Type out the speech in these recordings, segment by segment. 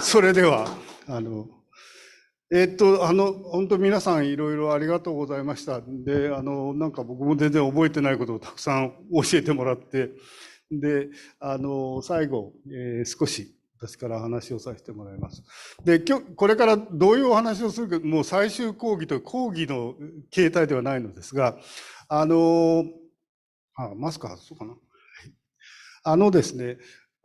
それでは、あの、えー、っと、あの、本当皆さんいろいろありがとうございました。で、あの、なんか僕も全然覚えてないことをたくさん教えてもらって、で、あの、最後、えー、少し私から話をさせてもらいます。で、今日、これからどういうお話をするか、もう最終講義と講義の形態ではないのですが、あの、あ、マスク外そうかな。あのですね、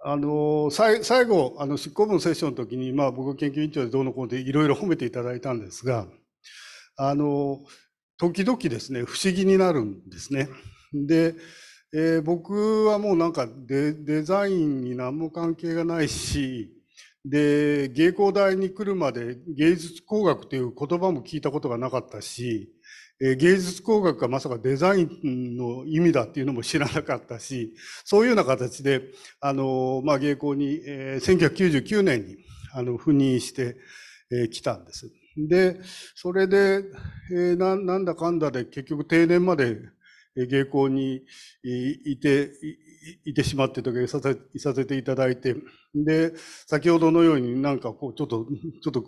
あの最後あの執行部のセッションの時に、まあ、僕は研究委員長でどうのこうでいろいろ褒めていただいたんですがあの時々ですね不思議になるんですね。で、えー、僕はもうなんかデデザインに何も関係がないしで芸工大に来るまで芸術工学という言葉も聞いたことがなかったしえ芸術工学がまさかデザインの意味だっていうのも知らなかったし、そういうような形で、あの、まあ、芸工に、えー、1999年に、あの、赴任して、えー、来たんです。で、それで、えー、な、なんだかんだで結局定年まで、芸工にいていてしまってとかいさせていただいて、で、先ほどのようになんかこう、ちょっと、ちょっと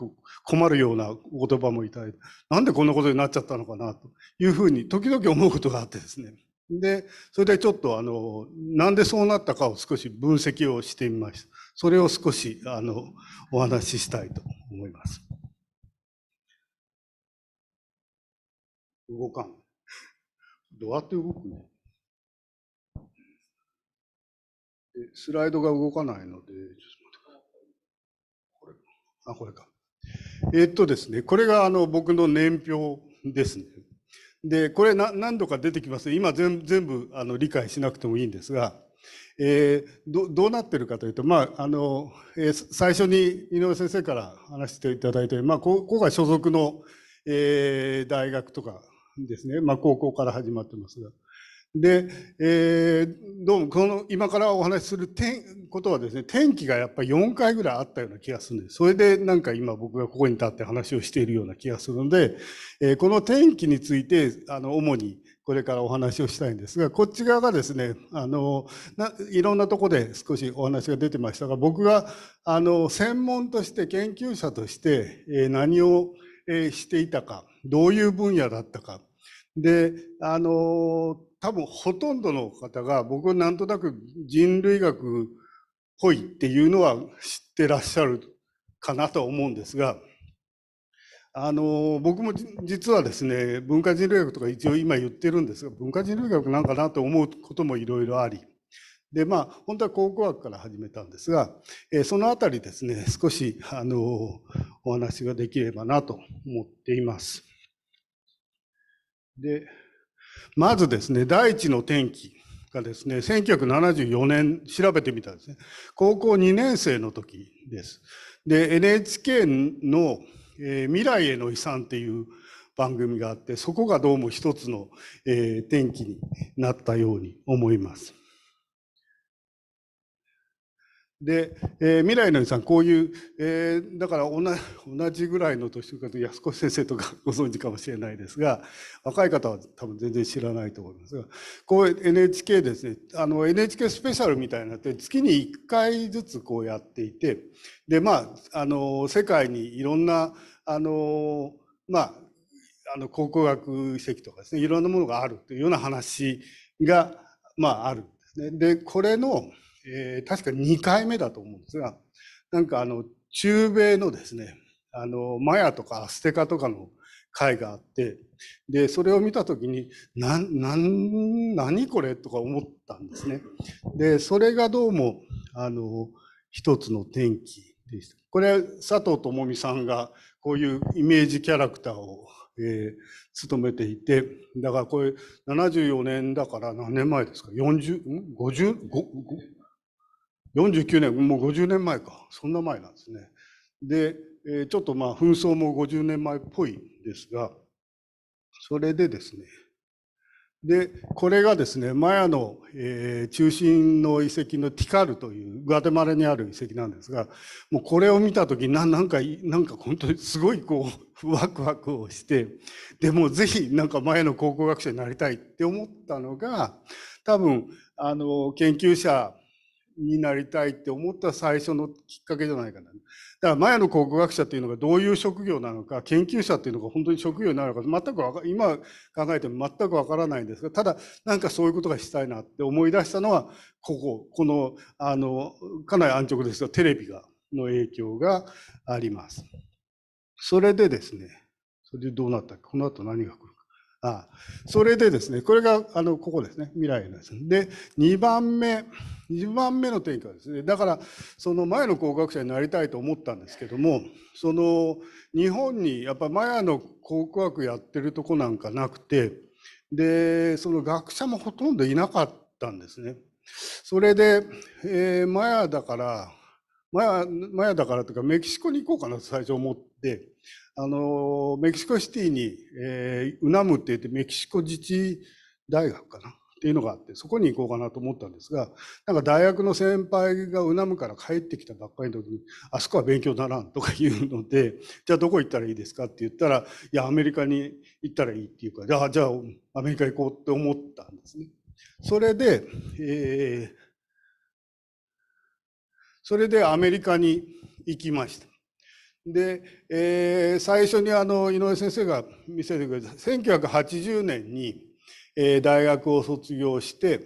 困るようなお言葉もいただいて、なんでこんなことになっちゃったのかなというふうに時々思うことがあってですね。で、それでちょっとあの、なんでそうなったかを少し分析をしてみました。それを少しあの、お話ししたいと思います。動かん。どうやって動くのスライドが動かないので、ちょっと待ってこれ、あ、これか。えー、っとですね、これがあの僕の年表ですね。で、これ何度か出てきます。今全部あの理解しなくてもいいんですが、えー、どどうなってるかというと、まああのえー、最初に井上先生から話していただいて、まあ、ここが所属の、えー、大学とかですね、まあ、高校から始まってますが、で、えー、どうもこの今からお話しする天ことはですね、天気がやっぱり4回ぐらいあったような気がするんです。それでなんか今僕がここに立って話をしているような気がするので、えー、この天気について、あの、主にこれからお話をしたいんですが、こっち側がですね、あの、いろんなとこで少しお話が出てましたが、僕が、あの、専門として研究者として、えー、何を、えしていたか、どういう分野だったか、で、あの、多分ほとんどの方が僕はなんとなく人類学っぽいっていうのは知ってらっしゃるかなと思うんですがあの僕も実はですね文化人類学とか一応今言ってるんですが文化人類学なんかなと思うこともいろいろありでまあ本当は考古学から始めたんですが、えその辺りですね少しあのお話ができればなと思っています。でまずですね、第一の転機がですね、1974年調べてみたんですね。高校2年生の時です。で、NHK の、えー、未来への遺産っていう番組があって、そこがどうも一つの、えー、転機になったように思います。で、えー、未来のりさん、こういう、えー、だから同じぐらいの年とか、安子先生とかご存知かもしれないですが、若い方は多分全然知らないと思いますが、こう NHK ですね、あの NHK スペシャルみたいになって、月に1回ずつこうやっていて、で、まあ、あの、世界にいろんな、あの、まあ、あの考古学遺跡とかですね、いろんなものがあるというような話が、まあ、あるんですね。で、これの、えー、確か2回目だと思うんですが、なんかあの、中米のですね、あの、マヤとかアステカとかの会があって、で、それを見たときに、な、な、何これとか思ったんですね。で、それがどうも、あの、一つの転機でした。これ、佐藤智美さんが、こういうイメージキャラクターを、えー、めていて、だからこれ、74年だから何年前ですか ?40、ん ?50、5、49年、もう50年前か、そんな前なんですね。で、えー、ちょっとまあ紛争も50年前っぽいですが、それでですね、で、これがですね、マヤの、えー、中心の遺跡のティカルというグアテマラにある遺跡なんですが、もうこれを見たときな、なんか、なんか本当にすごいこう、ワクワクをして、でもぜひなんかマヤの考古学者になりたいって思ったのが、多分、あの、研究者になりたいって思った最初のきっかけじゃないかな。だから前の考古学者っていうのがどういう職業なのか、研究者っていうのが本当に職業になるのか、全くわか今考えても全くわからないんですが、ただなんかそういうことがしたいなって思い出したのは、ここ、この、あの、かなり安直ですが、テレビが、の影響があります。それでですね、それでどうなったっこの後何が来るあそれでですね、これが、あの、ここですね、未来のですね。で、2番目、2番目の転機はですね、だから、その前の工学者になりたいと思ったんですけども、その、日本に、やっぱマヤの考古学やってるとこなんかなくて、で、その学者もほとんどいなかったんですね。それで、えー、マヤだから、マヤマヤだからとかメキシコに行こうかなと最初思ってあの、メキシコシティに、えー、ウナムって言ってメキシコ自治大学かなっていうのがあって、そこに行こうかなと思ったんですが、なんか大学の先輩がウナムから帰ってきたばっかりの時に、あそこは勉強ならんとか言うので、じゃあどこ行ったらいいですかって言ったら、いや、アメリカに行ったらいいっていうか、じゃあ、じゃあアメリカ行こうって思ったんですね。それで、えー、それでアメリカに行きました。で、えー、最初にあの井上先生が見せてくれた1980年に、えー、大学を卒業して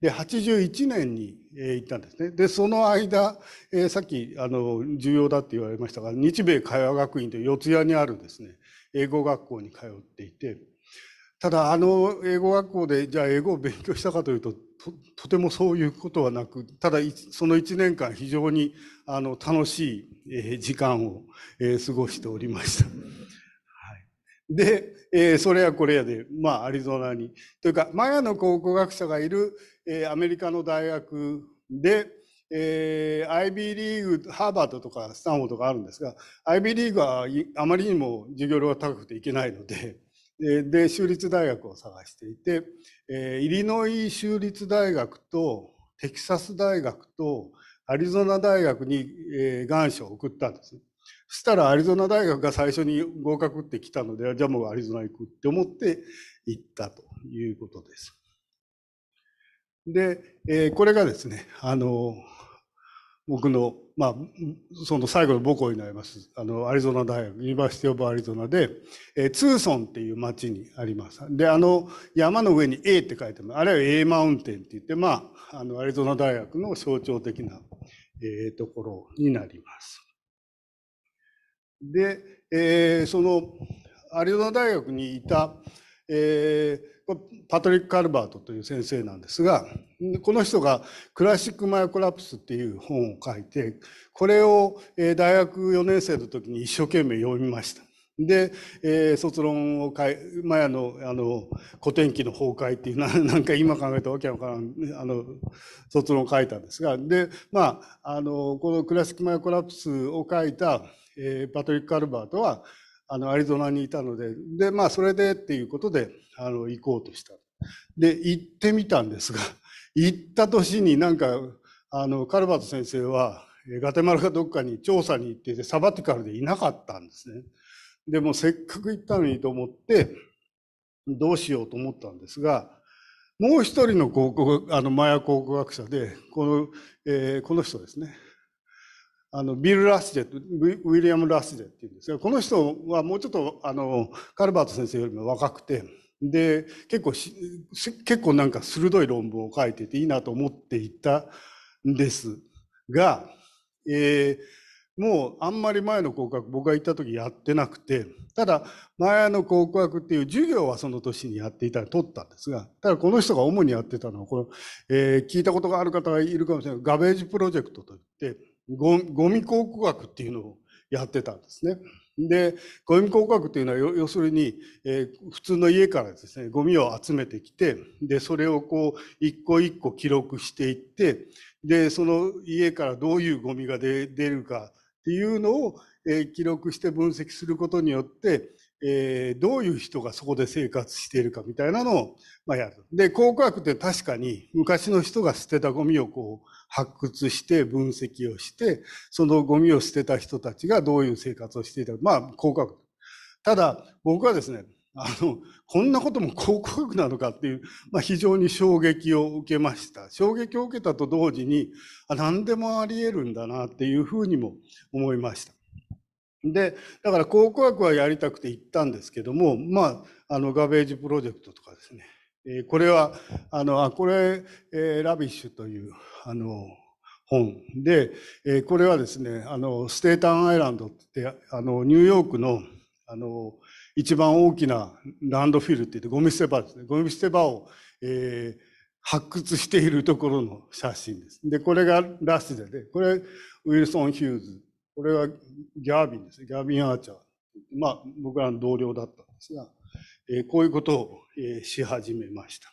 で81年に、えー、行ったんですねでその間、えー、さっきあの重要だって言われましたが日米会話学院という四谷にあるですね英語学校に通っていてただあの英語学校でじゃあ英語を勉強したかというとととてもそういうことはなくただその1年間非常にあの楽しい、え時間を、え過ごしておりました。はい、で、えー、それやこれやで、まあ、アリゾナに。というかマヤの考古学者がいる、えー、アメリカの大学で、えー、アイビーリーグハーバードとかスタンフォードがあるんですがアイビーリーグはあまりにも授業料が高くていけないので。で、州立大学を探していて、えー、イリノイ州立大学とテキサス大学とアリゾナ大学に、えー、願書を送ったんです。そしたらアリゾナ大学が最初に合格ってきたので、じゃあもうアリゾナ行くって思って行ったということです。で、えー、これがですね、あの、僕の、まあ、その最後の母校になりますあのアリゾナ大学ユニバーシティ・オブ・アリゾナで、えー、ツーソンっていう町にありますであの山の上に A って書いてあるあれは A マウンテンって言ってまああのアリゾナ大学の象徴的な、えー、ところになりますで、えー、そのアリゾナ大学にいた、えーパトリック・カルバートという先生なんですがこの人が「クラシック・マイ・コラプス」っていう本を書いてこれを大学4年生の時に一生懸命読みました。で、えー、卒論を書いマヤのあの古典記の崩壊っていうななんか今考えたわけわからんあの卒論を書いたんですがでまああのこの「クラシック・マイコラプス」を書いた、えー、パトリック・カルバートはあの、アリゾナにいたので、で、まあ、それでっていうことで、あの、行こうとした。で、行ってみたんですが、行った年になんか、あの、カルバト先生は、ガテマルかどっかに調査に行ってて、サバティカルでいなかったんですね。でも、せっかく行ったのにと思って、どうしようと思ったんですが、もう一人の考古あのマヤ考古学者でこの,、えー、この人ですねあのビル・ラスデットウィリアム・ラスジェっていうんですがこの人はもうちょっとあのカルバート先生よりも若くてで結構結構なんか鋭い論文を書いてていいなと思っていたんですが、えー、もうあんまり前の広角僕が行った時やってなくてただ前の広角っていう授業はその年にやっていたり取ったんですがただこの人が主にやってたのはこの、えー、聞いたことがある方がいるかもしれないガベージプロジェクトといって。ゴミ考古学っていうのをやってたんですね。で、ゴミ古学というのは、要するに、えー、普通の家からですね、ゴミを集めてきて、で、それをこう、一個一個記録していって、で、その家からどういうゴミが出るかっていうのを、えー、記録して分析することによって、えー、どういう人がそこで生活しているかみたいなのを、まあ、やる。で、考古学って確かに昔の人が捨てたゴミをこう、発掘して分析をして、そのゴミを捨てた人たちがどういう生活をしていたか。まあ、考古学。ただ、僕はですね、あの、こんなことも考古学なのかっていう、まあ、非常に衝撃を受けました。衝撃を受けたと同時に、あ何でもあり得るんだなっていうふうにも思いました。で、だから考古学はやりたくて行ったんですけども、まあ、あの、ガベージプロジェクトとかですね、えこれは、あの、あ、これ、えラビッシュという、あの、本で、えこれはですね、あの、ステータンアイランドって、あの、ニューヨークの、あの、一番大きなランドフィルって言って、ゴミ捨て場ですね。ゴミ捨て場を、えー、発掘しているところの写真です。で、これがラシデで、これ、ウィルソン・ヒューズ。これはギャービンですね。ギャービン・アーチャー。まあ、僕らの同僚だったんですが、えこういうことを、えし始めました。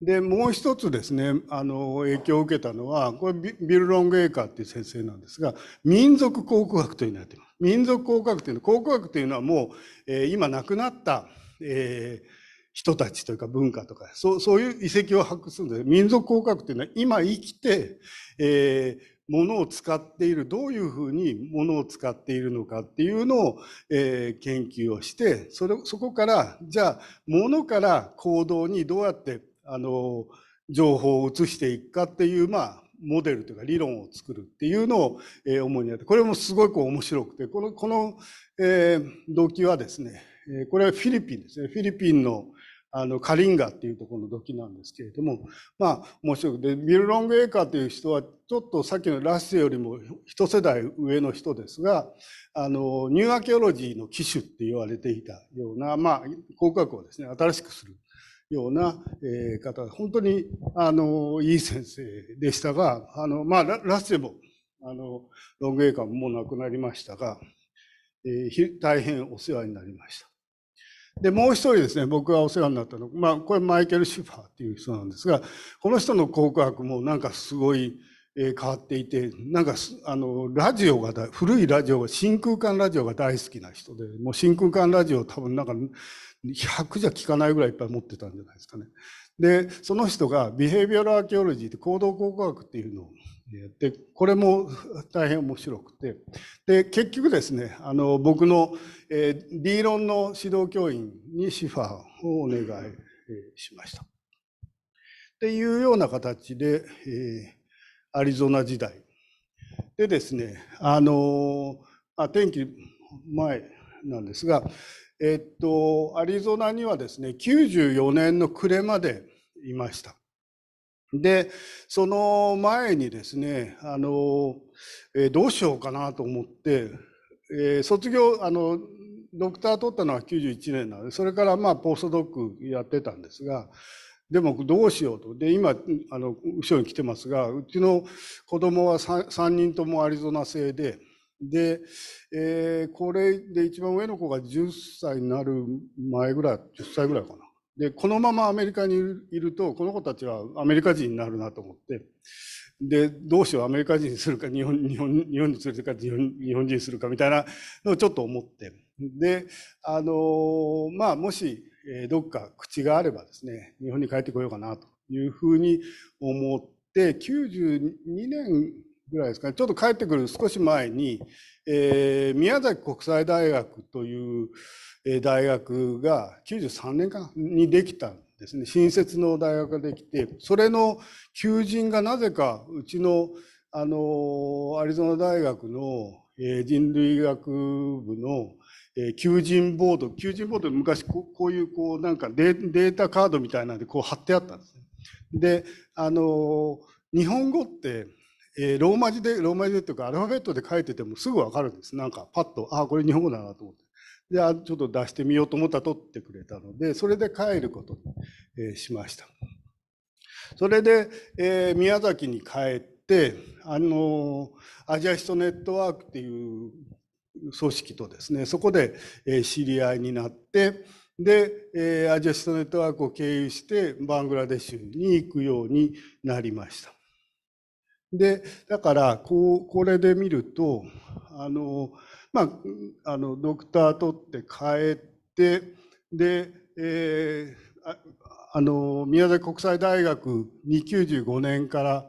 でもう一つですねあの影響を受けたのはこれビル・ロング・エイカーっていう先生なんですが民族考古学というのやってます。民族考古学というのは考古学というのはもう、え今亡くなった、えー、人たちというか文化とかそうそういう遺跡を発掘するんで民族古学というのは今生きて、えー、ものを使っているどういうふうにものを使っているのかっていうのを、えー、研究をしてそれそこからじゃあものから行動にどうやってあの情報を移していくかっていうまあモデルというか理論を作るっていうのを、えー、主にやってこれもすごく面白くてこのこの、えー、動機はですねこれはフィリピンですねフィリピンの、あの、カリンガっていうところの土器なんですけれども、まあ、面白くて、ビル・ロング・エーカーという人は、ちょっとさっきのラッセよりも一世代上の人ですが、あの、ニューアーケオロジーの機種って言われていたような、まあ、工学をですね、新しくするような、えー、方、本当に、あの、いい先生でしたが、あの、まあ、ラッセも、あの、ロング・エーカーももう亡くなりましたが、えー、大変お世話になりました。で、もう一人ですね、僕がお世話になったの。まあ、これマイケル・シュファーっていう人なんですが、この人の考古学もなんかすごい、えー、変わっていて、なんか、あの、ラジオが古いラジオが、真空管ラジオが大好きな人で、もう真空管ラジオ多分なんか、100じゃ聞かないぐらいいっぱい持ってたんじゃないですかね。で、その人がビヘイビアルアーケオロジーって行動考古学っていうのをでこれも大変面白くて、で、結局ですね、あの、僕の、えー、D 論の指導教員にシファーをお願いしました。っていうような形で、えー、アリゾナ時代。でですね、あのあ、天気前なんですが、えっと、アリゾナにはですね、94年の暮れまでいました。で、その前にですね、あの、えー、どうしようかなと思って、えー、卒業、あの、ドクター取ったのは91年なので、それからまあ、ポストドックやってたんですが、でもどうしようと。で、今、あの、後ろに来てますが、うちの子供は 3, 3人ともアリゾナ製で、で、えー、これで一番上の子が10歳になる前ぐらい、10歳ぐらいかな。で、このままアメリカにいると、この子たちはアメリカ人になるなと思って、で、どうしようアメリカ人にするか、日本日本日本にすてか日本、日本人にするかみたいなのをちょっと思って、で、あのまあ、もし、どっか口があればですね、日本に帰ってこようかなというふうに思って、92年ぐらいですかね、ちょっと帰ってくる少し前に、えー、宮崎国際大学という、大学が93年間にできたんですね新設の大学ができてそれの求人がなぜかうちのあのアリゾナ大学の人類学部の求人ボード求人ボード昔こういうこうなんかデータカードみたいなんでこう貼ってあったんですね。であの日本語ってローマ字でローマ字でっていうかアルファベットで書いててもすぐ分かるんですなんかパッとああこれ日本語だなと思って。で、あちょっと出してみようと思ったら取ってくれたので、それで帰ることに、えしました。それで、えー、宮崎に帰って、あのアジアヒストネットワークっていう組織とですね、そこで、え知り合いになって、で、えー、アジアヒストネットワークを経由してバングラデシュに行くようになりました。で、だから、こう、これで見ると、あのまあ、あのドクター取って帰ってで、えー、ああの宮崎国際大学に95年から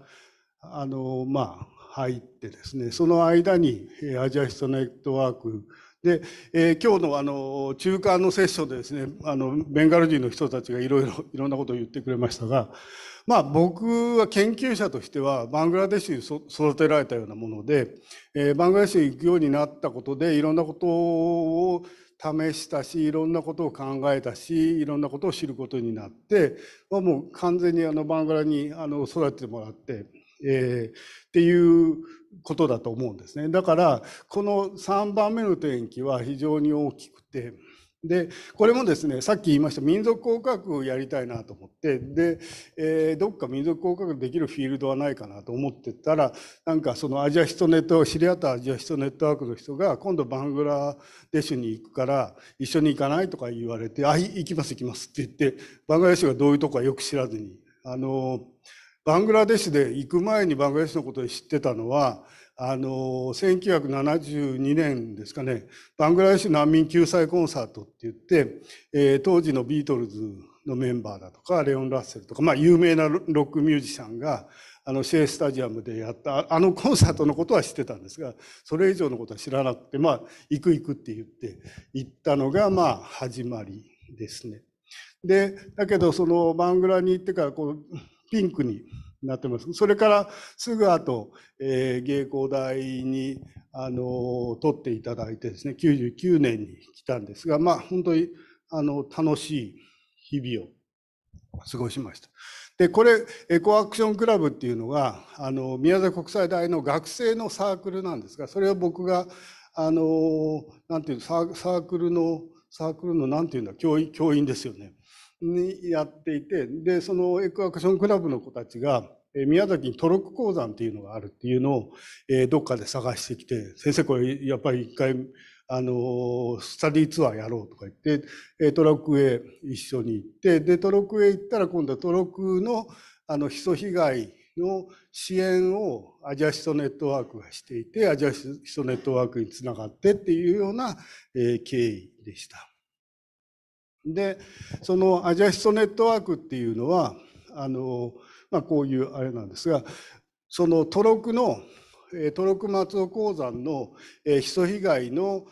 あの、まあ、入ってですねその間にアジアヒストネットワークで、えー、今日のあの中間のセッションでですねあのベンガル人の人たちがいろいろいろんなことを言ってくれましたがまあ、僕は研究者としてはバングラデシュに育てられたようなもので、えー、バングラデシュに行くようになったことでいろんなことを試したしいろんなことを考えたしいろんなことを知ることになって、まあ、もう完全にあのバングラにあの育ててもらって。えー、っていうことだと思うんですねだからこの3番目の転機は非常に大きくてでこれもですねさっき言いました民族工学をやりたいなと思ってで、えー、どっか民族工学できるフィールドはないかなと思ってたらなんかそのアジア人ネット知り合ったアジア人ネットワークの人が今度バングラデシュに行くから一緒に行かないとか言われて「あ行きます行きます」って言ってバングラデシュがどういうとこかよく知らずにあのバングラデシュで行く前にバングラデシュのことを知ってたのはあの1972年ですかねバングラデシュ難民救済コンサートって言って、えー、当時のビートルズのメンバーだとかレオン・ラッセルとか、まあ、有名なロックミュージシャンがあのシェイスタジアムでやったあのコンサートのことは知ってたんですがそれ以上のことは知らなくてまあ行く行くって言って行ったのがまあ始まりですね。でだけどそのバングラに行ってからこうピンクになってます。それからすぐ後、えー、芸工大に、あの取っていただいてですね、99年に来たんですが、まあ、本当に、あの、楽しい日々を過ごしました。で、これ、エコアクションクラブっていうのが、あの、宮崎国際大の学生のサークルなんですが、それは僕が、あの、なんていうサークルの、サークルの、なんていうんだ、教員、教員ですよね。にやっていて、で、そのエクアクションクラブの子たちが、宮崎にトロック鉱山っていうのがあるっていうのを、えどっかで探してきて、先生これやっぱり一回、あの、スタディツアーやろうとか言って、トロックへ一緒に行って、で、トロックへ行ったら今度はトロックの、あの、ヒ素被害の支援をアジアシソネットワークがしていて、アジアシソネットワークにつながってっていうような、え経緯でした。でそのアジャストネットワークっていうのはあの、まあ、こういうあれなんですがその登録の登録松尾鉱山のヒ素被害の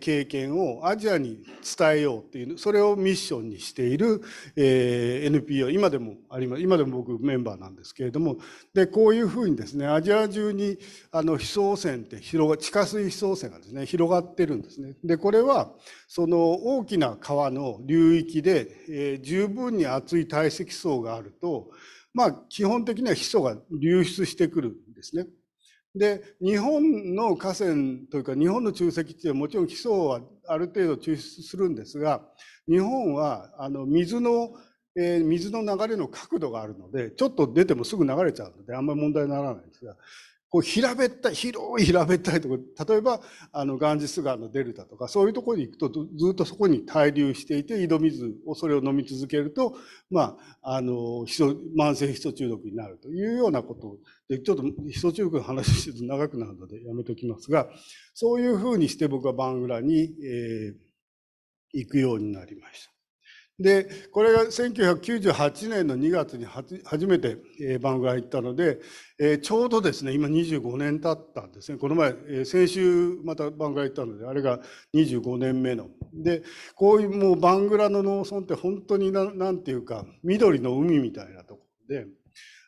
経験をアジアに伝えようっていうそれをミッションにしている NPO 今でもあります今でも僕メンバーなんですけれどもでこういうふうにですねアジア中にあの非走染って広が地下水非汚船がですね広がってるんですね。でこれはその大きな川の流域で十分に厚い堆積層があるとまあ基本的にはヒ素が流出してくるんですね。で日本の河川というか日本の中石地はもちろん基礎はある程度抽出するんですが日本はあの水の、えー、水の流れの角度があるのでちょっと出てもすぐ流れちゃうのであんまり問題にならないんですがこう平べったい、広い平べったいところ、例えば、あの、ガンジス川のデルタとか、そういうところに行くと、ずっとそこに滞留していて、井戸水を、それを飲み続けると、まあ、あの、慢性ヒ素中毒になるというようなことで、ちょっとヒ素中毒の話してると長くなるのでやめときますが、そういうふうにして僕はバングラに、えー、行くようになりました。でこれが1998年の2月に初めて、えバングラ行ったので、えー、ちょうどですね今25年経ったんですねこの前、えー、先週またバングラ行ったのであれが25年目のでこういうもうバングラの農村って本当にななんていうか緑の海みたいなところで。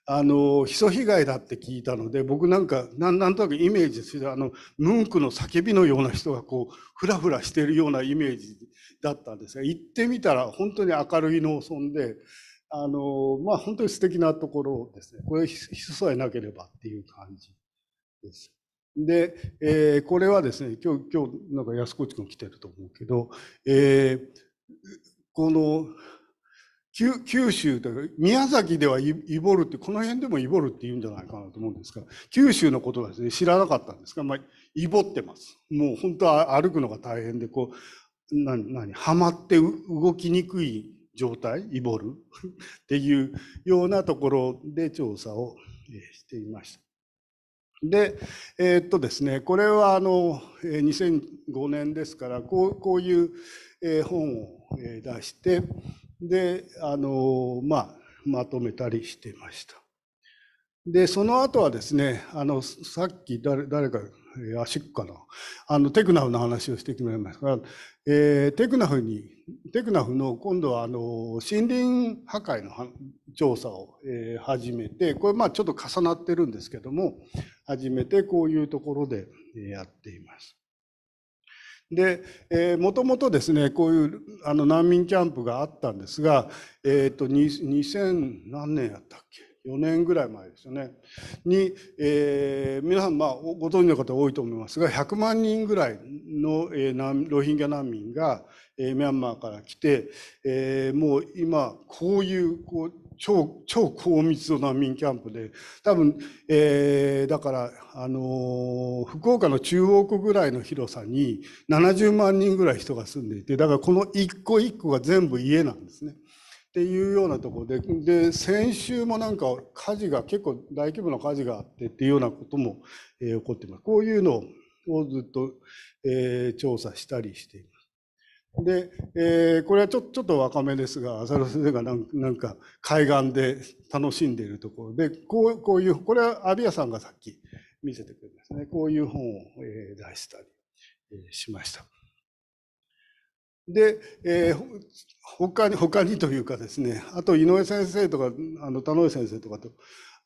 あの、ヒ素被害だって聞いたので、僕なんか、なんなんとなくイメージする、あの、ムンクの叫びのような人がこう、ふらふらしてるようなイメージだったんですが、行ってみたら本当に明るい農村で、あの、まあ本当に素敵なところですね。これ、ヒ素さえなければっていう感じです。で、えー、これはですね、今日、今日、なんか安河内君来てると思うけど、えー、この、九州という宮崎ではイボルってこの辺でもイボルって言うんじゃないかなと思うんですが九州のことはですね知らなかったんですが、まあ、イボってますもう本当は歩くのが大変でこう何何はまって動きにくい状態イボル っていうようなところで調査をしていました。で、えー、っとですね、これはあの2005年ですからこうこういう本を出して、で、あの、まあ、まとめたりしてました。で、その後はですね、あの、さっき誰、誰か、えー、アシックかな、あの、テクナフの話をしてきましたが、えー、テクナフに、テクナフの今度は、あの、森林破壊の調査を、え始めて、これ、まあ、ちょっと重なってるんですけども、始めて、こういうところでやっています。で、えもともとですね、こういうあの難民キャンプがあったんですが、えっ、ー、と、2000何年やったっけ ?4 年ぐらい前ですよね。に、えー、皆さん、まあ、ご存知の方多いと思いますが、100万人ぐらいの、えー、ロヒンギャ難民が、えー、ミャンマーから来て、えー、もう今、こういう、こう、超、超高密度難民キャンプで、多分、えー、だから、あのー、福岡の中央区ぐらいの広さに70万人ぐらい人が住んでいて、だからこの一個一個が全部家なんですね。っていうようなところで、で、先週もなんか火事が、結構大規模な火事があってっていうようなことも、えー、起こってます。こういうのをずっと、えー、調査したりしています。で、えー、これはちょちょっと若めですが、浅野先生がなんなんか海岸で楽しんでいるところで、こうこういう、これはアビアさんがさっき見せてくれましたね。こういう本を、えー、出したり、えー、しました。で、えー、他に、他にというかですね、あと井上先生とか、あの、田上先生とかと、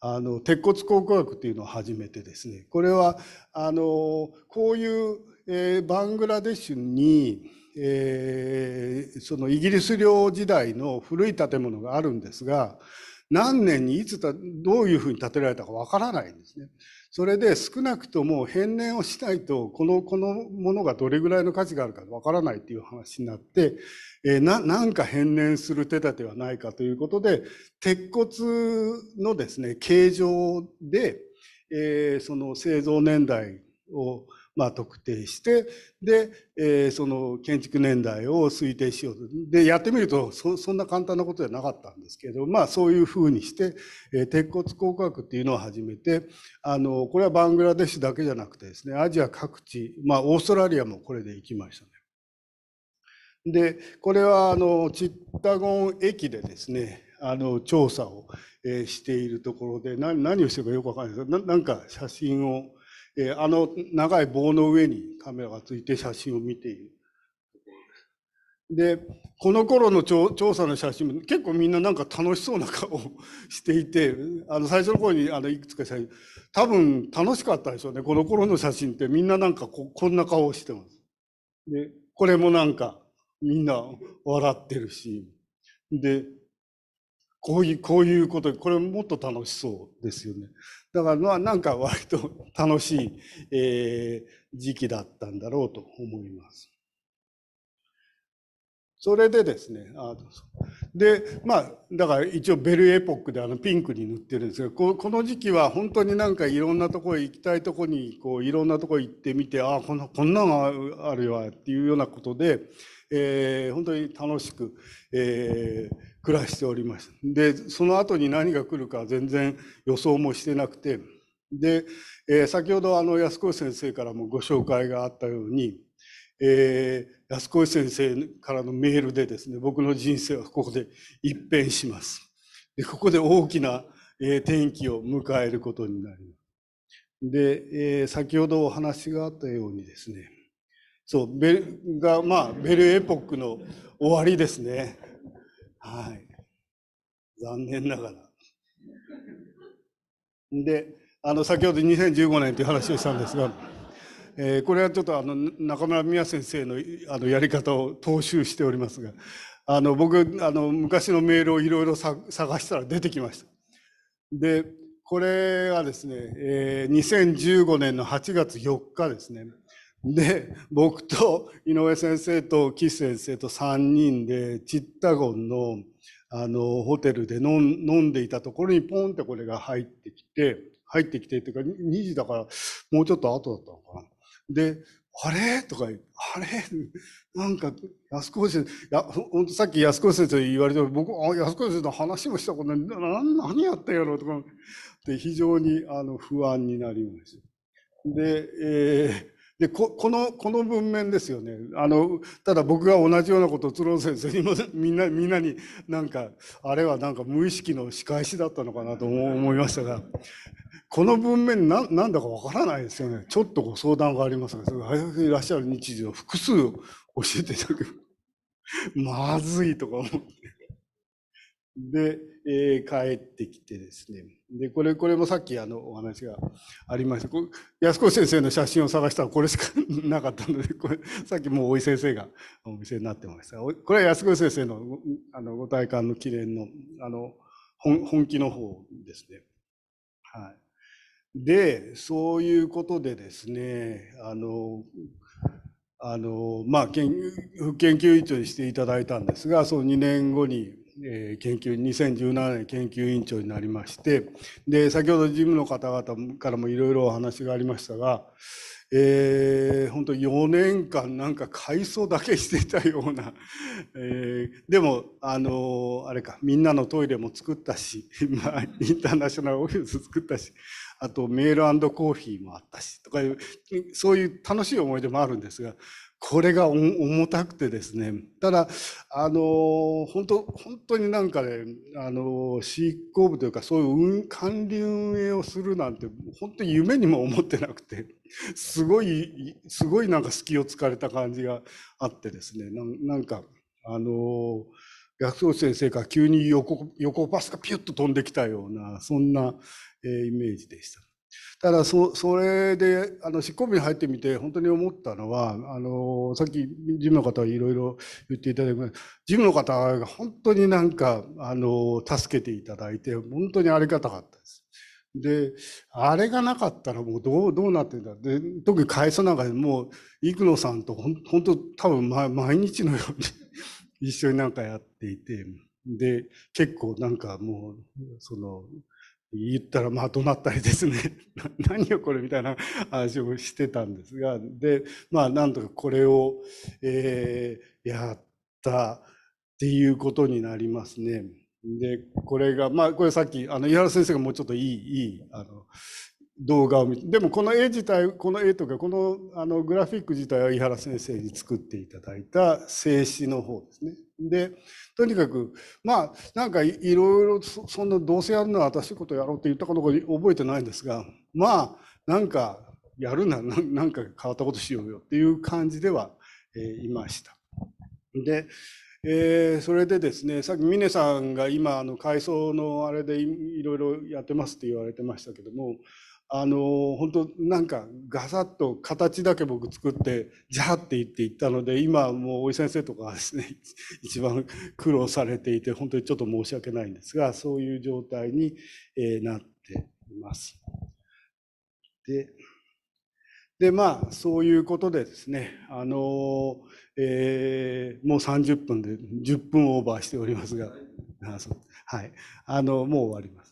あの、鉄骨考古学っていうのを始めてですね、これは、あの、こういう、えー、バングラデシュに、えー、そのイギリス領時代の古い建物があるんですが、何年にいつた、どういうふうに建てられたかわからないんですね。それで少なくとも返年をしないと、この、このものがどれぐらいの価値があるかわからないっていう話になって、えー、な、なんか返年する手立てはないかということで、鉄骨のですね、形状で、えー、その製造年代をまあ、特定してで、えー、その建築年代を推定しようとでやってみるとそんな簡単なことじゃなかったんですけど、まあ、そういうふうにして、えー、鉄骨工学っていうのを始めてあのこれはバングラデシュだけじゃなくてですねアジア各地、まあ、オーストラリアもこれで行きましたね。でこれはあのチッタゴン駅でですねあの調査を、えしているところで何何をしてるかよくわかんないですけなんか写真をえー、あの長い棒の上にカメラがついて写真を見ているところです。で、この頃の調査の写真も結構みんななんか楽しそうな顔をしていて、あの最初の頃にあのいくつか写真、多分楽しかったでしょうね。この頃の写真ってみんななんかここんな顔をしてます。で、これもなんかみんな笑ってるし、で、こういう、こういうこと、これもっと楽しそうですよね。だからまあなんか割と楽しい、えー、時期だったんだろうと思います。それでですね、あで、まあ、だから一応ベルエポックであのピンクに塗ってるんですけど、この時期は本当になんかいろんなとこへ行きたいとこに、こういろんなとこへ行ってみて、ああ、こんな、こんなのあるよっていうようなことで、えー、本当に楽しく、えー、暮らしておりますで、その後に何が来るか全然予想もしてなくて、で、えー、先ほどあの安越先生からもご紹介があったように、えー、安越先生からのメールでですね、僕の人生はここで一変します。で、ここで大きな、えー、転機を迎えることになります。で、えー、先ほどお話があったようにですね、そう、ベルが、まあ、ベルエポックの終わりですね。はい。残念ながら。で、あの、先ほど2015年という話をしたんですが、えー、これはちょっとあの中村美和先生のあのやり方を踏襲しておりますが、あの僕あの昔のメールをいろいろ探したら出てきました。でこれはですね、えー、2015年の8月4日ですねで、僕と井上先生と岸先生と3人で、チッタゴンのあのホテルで飲んでいたところにポンってこれが入ってきて、入ってきてっていうか、2時だからもうちょっと後だったのかな。で、あれとか言あれなんか、安子先生、や、ほんとさっき安子先生言われて、僕、あ、安子先生の話もしたことない。な、何やったやろうとか、で、非常に、あの、不安になりました。で、えー、でこのこの文面ですよねあのただ僕が同じようなことを鶴尾先生にも みんなみんなになんかあれはなんか無意識の仕返しだったのかなと思いましたがこの文面ななんだかわからないですよねちょっとご相談がありますが早くいらっしゃる日時を複数教えていただけまずいとか思って。で、えー、帰ってきてですね。で、これ、これもさっきあのお話がありました。こ安子先生の写真を探したらこれしかなかったので、これ、さっきもう大井先生がお店になってました。これは安子先生のあのご体感の記念の、あの、本本気の方ですね。はい。で、そういうことでですね、あの、あのまあ、研究研究委員長にしていただいたんですが、その2年後に研究2017年研究委員長になりましてで先ほど事務の方々からもいろいろお話がありましたが、えー、本当4年間なんか改装だけしてたような、えー、でもあのあれかみんなのトイレも作ったし、まあ、インターナショナルオフィス作ったしあとメールコーヒーもあったしとかいうそういう楽しい思い出もあるんですがこれが重たくてですねただあの本当本当になんかねあの執行部というかそういう管理運営をするなんて本当に夢にも思ってなくてすごいすごいなんか隙を突かれた感じがあってですねなんかあの薬草先生が急に横横パスがピュッと飛んできたようなそんな、えー、イメージでした。ただそ、それで、あの、執行部に入ってみて、本当に思ったのは、あの、さっき、事務の方いろいろ言っていただきました。事務の方が本当になんか、あの、助けていただいて、本当にありがたかったです。で、あれがなかったらもうどう、どうなってんだって、特に会社なんかでもう、幾野さんと本当多分毎日のように 一緒になんかやっていて、で、結構なんかもう、その、言ったらまあ怒鳴ったりですね 何よこれみたいな話をしてたんですがでまあなんとかこれを、えー、やったっていうことになりますね。でこれがまあこれさっきあの井原先生がもうちょっといいいいあの動画を見てでもこの絵自体この絵とかこのあのグラフィック自体は井原先生に作っていただいた静止の方ですね。で、とにかく、まあ、なんかいろいろ、そんな、どうせやるなら私ことやろうって言ったことが覚えてないんですが、まあ、なんか、やるならなんか変わったことしようよっていう感じでは、えー、いました。で、えー、それでですね、さっき峰さんが今、あの、改装のあれでいろいろやってますって言われてましたけども、あの本当なんかガサッと形だけ僕作ってじゃーって言っていったので今もう大井先生とかですね 一番苦労されていて本当にちょっと申し訳ないんですがそういう状態に、えなっています。ででまあそういうことでですねあの、えー、もう30分で10分オーバーしておりますがあそう、はい、あのもう終わります。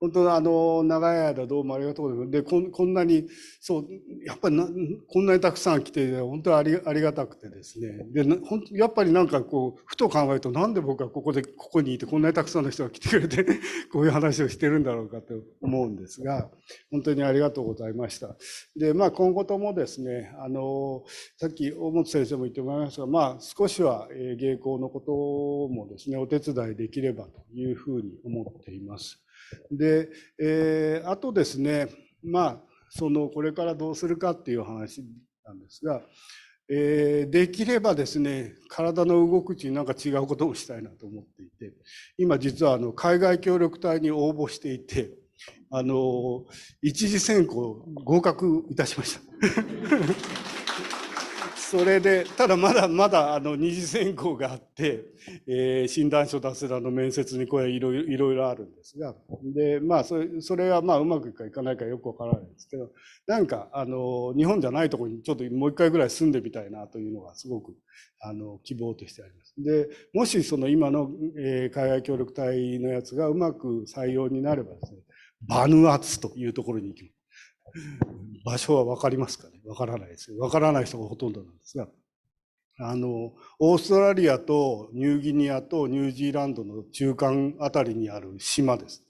本当あの長い間どうもありがとうございます。でこんこんなにそうやっぱりなこんなにたくさん来て本当にありありがたくてですねでほんやっぱりなんかこうふと考えるとなんで僕はここでここにいてこんなにたくさんの人が来てくれて こういう話をしてるんだろうかと思うんですが本当にありがとうございました。でまあ今後ともですねあのさっき大本先生も言ってもらいましたがまあ少しは芸行のこともですねお手伝いできればというふうに思っています。で、えー、あとですね、まあ、そのこれからどうするかっていう話なんですが、えー、できればですね体の動くうちになんか違うことをしたいなと思っていて今実はあの海外協力隊に応募していてあの一次選考合格いたしました。それで、ただまだまだあの二次選考があって、えー、診断書出せたの面接にこれいろいろあるんですが、で、まあそれ、それはまあうまくいくかいかないかよくわからないんですけど、なんかあの、日本じゃないところにちょっともう一回ぐらい住んでみたいなというのがすごくあの希望としてあります。で、もしその今の、えー、海外協力隊のやつがうまく採用になればですね、バヌアツというところに行きます。場所は分かりますかね分からないです分からない人がほとんどなんですがあのオーストラリアとニューギニアとニュージーランドの中間あたりにある島です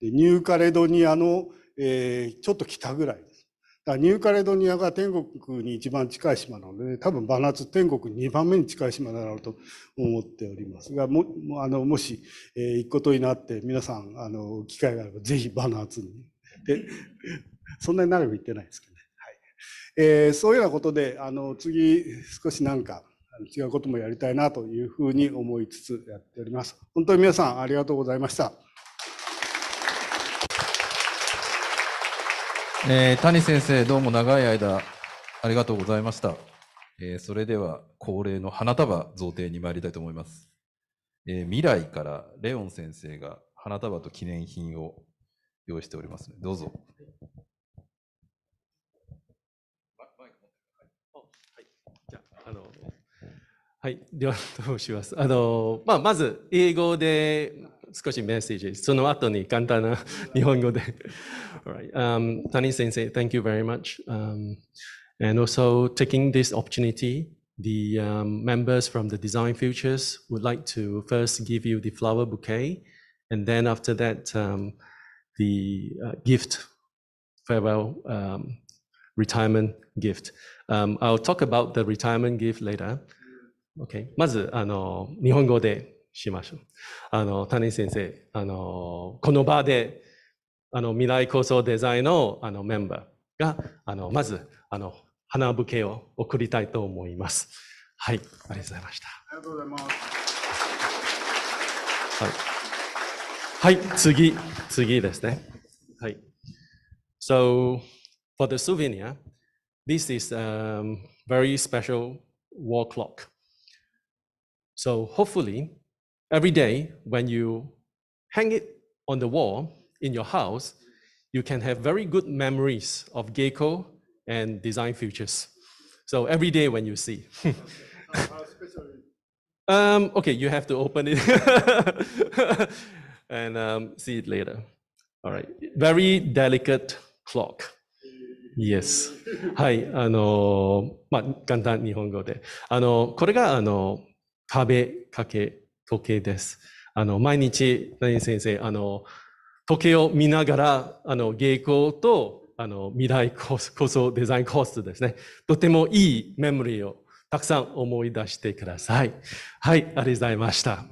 でニューカレドニアの、えー、ちょっと北ぐらいですだからニューカレドニアが天国に一番近い島なので多分バナツ天国2番目に近い島だろうと思っておりますがもあのもし、えー、行くことになって皆さんあの機会があればぜひバナツに。でそんなに長く言ってないですけどね。はいえー、そういうようなことで、あの次、少しなんか違うこともやりたいなというふうに思いつつやっております。本当に皆さんありがとうございました。えー、谷先生、どうも長い間ありがとうございました。えー、それでは恒例の花束贈呈に参りたいと思います。えー、未来からレオン先生が花束と記念品を用意しておりますの、で、どうぞ。はい、ではどうしますあの、まあ、まず英語で少しメッセージ、その後に簡単な日本語で。right. um, Tani thank you very much.、Um, and also taking this opportunity, the、um, members from the Design Futures would like to first give you the flower bouquet, and then after that, um, the、uh, gift, farewell, um, retirement gift. Um, I'll talk about the retirement gift later. Okay、まずあの日本語でしましょう。あの谷先生あのこの場であの未来構想デザインのあのメンバーがあのまずあの花ぶけを送りたいと思います。はい、ありがとうございました。ありがとうございます。はい、はい、次次ですね。はい。So for the souvenir, this is a very special wall clock. So hopefully, every day when you hang it on the wall in your house, you can have very good memories of Gecko and design features. So every day when you see. um, okay, you have to open it and um, see it later. All right, very delicate clock. Yes. はい。あの、まあ、簡単日本語で。あの、これが、あの、壁掛け時計です。あの、毎日、何先生、あの、時計を見ながら、あの、芸行と、あの、未来コース、構想デザインコースですね。とてもいいメモリーをたくさん思い出してください。はい、ありがとうございました。